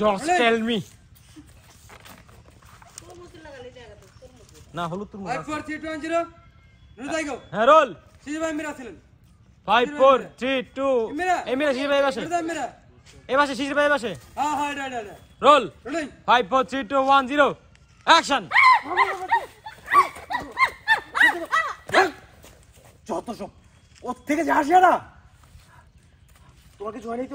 dogs tell me না হলুদ তুরমুজ হ্যাঁ রোল সিজি ভাই মিরা ছিলেন 5432 মিরা এই মিরা সিজি ভাই বাসে মিরা এই হ্যাঁ হ্যাঁ এটা এটা রোল রোলিং 543210 অ্যাকশন যত সব ওর থেকে যা আসে না তোমাকে জয়